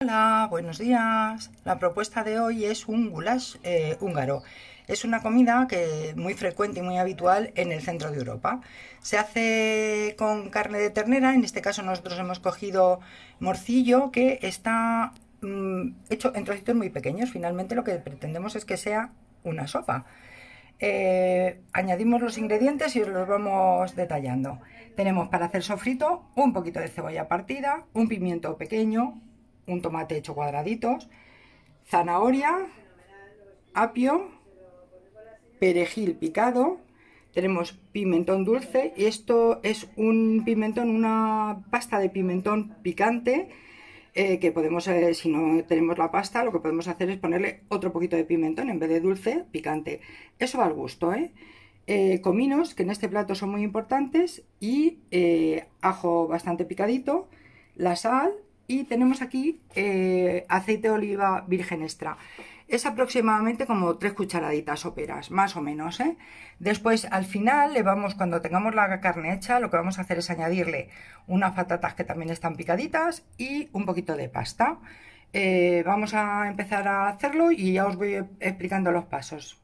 Hola, buenos días. La propuesta de hoy es un goulash eh, húngaro. Es una comida que muy frecuente y muy habitual en el centro de Europa. Se hace con carne de ternera, en este caso nosotros hemos cogido morcillo que está mm, hecho en trocitos muy pequeños. Finalmente lo que pretendemos es que sea una sopa. Eh, añadimos los ingredientes y os los vamos detallando. Tenemos para hacer sofrito un poquito de cebolla partida, un pimiento pequeño, un tomate hecho cuadraditos, zanahoria, apio, perejil picado, tenemos pimentón dulce y esto es un pimentón, una pasta de pimentón picante eh, que podemos, eh, si no tenemos la pasta, lo que podemos hacer es ponerle otro poquito de pimentón en vez de dulce, picante. Eso va al gusto, ¿eh? cominos, que en este plato son muy importantes, y ajo bastante picadito, la sal y tenemos aquí eh, aceite de oliva virgen extra. Es aproximadamente como tres cucharaditas soperas, más o menos. ¿eh? Después, al final, le vamos, cuando tengamos la carne hecha, lo que vamos a hacer es añadirle unas patatas que también están picaditas y un poquito de pasta. Eh, vamos a empezar a hacerlo y ya os voy explicando los pasos.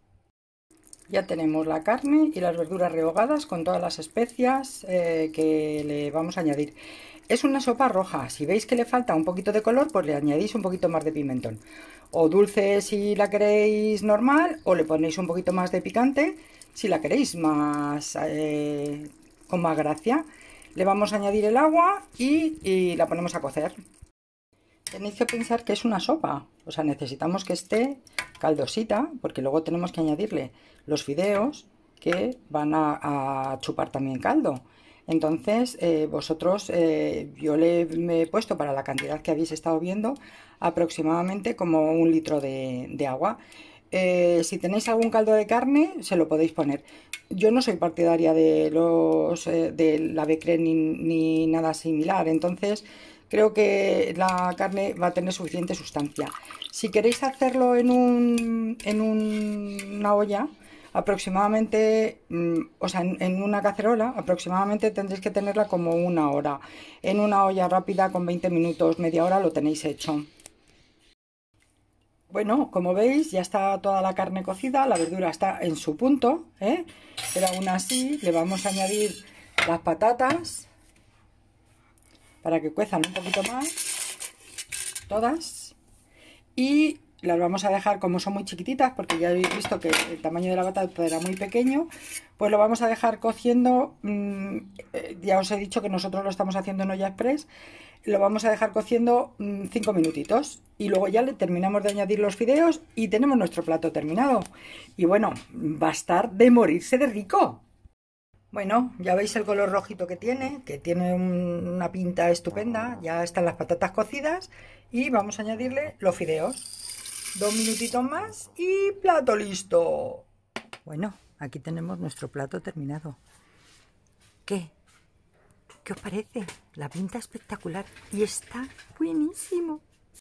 Ya tenemos la carne y las verduras rehogadas con todas las especias eh, que le vamos a añadir. Es una sopa roja, si veis que le falta un poquito de color, pues le añadís un poquito más de pimentón. O dulce si la queréis normal, o le ponéis un poquito más de picante si la queréis más eh, con más gracia. Le vamos a añadir el agua y la ponemos a cocer tenéis que pensar que es una sopa. O sea, necesitamos que esté caldosita, porque luego tenemos que añadirle los fideos que van a, chupar también caldo. Entonces, eh, vosotros, eh, yo le me he puesto para la cantidad que habéis estado viendo, aproximadamente como un litro de, agua. Eh, si tenéis algún caldo de carne, se lo podéis poner. Yo no soy partidaria de los de la becre ni nada similar, entonces creo que la carne va a tener suficiente sustancia. Si queréis hacerlo en, un, en una olla, aproximadamente, mm, o sea, en, una cacerola, aproximadamente tendréis que tenerla como una hora. En una olla rápida con 20 minutos, media hora lo tenéis hecho. Bueno, como veis, ya está toda la carne cocida, la verdura está en su punto, pero ¿eh? aún así le vamos a añadir las patatas para que cuezan un poquito más, todas, y las vamos a dejar como son muy chiquititas porque ya habéis visto que el tamaño de la batata era muy pequeño pues lo vamos a dejar cociendo mm, ya os he dicho que nosotros lo estamos haciendo en olla express lo vamos a dejar cociendo mm, cinco minutitos y luego ya le terminamos de añadir los fideos y tenemos nuestro plato terminado y bueno va a estar de morirse de rico bueno, ya veis el color rojito que tiene, que tiene una pinta estupenda. Ya están las patatas cocidas y vamos a añadirle los fideos. Dos minutitos más y plato listo. Bueno, aquí tenemos nuestro plato terminado. ¿Qué? ¿Qué os parece? La pinta espectacular y está buenísimo.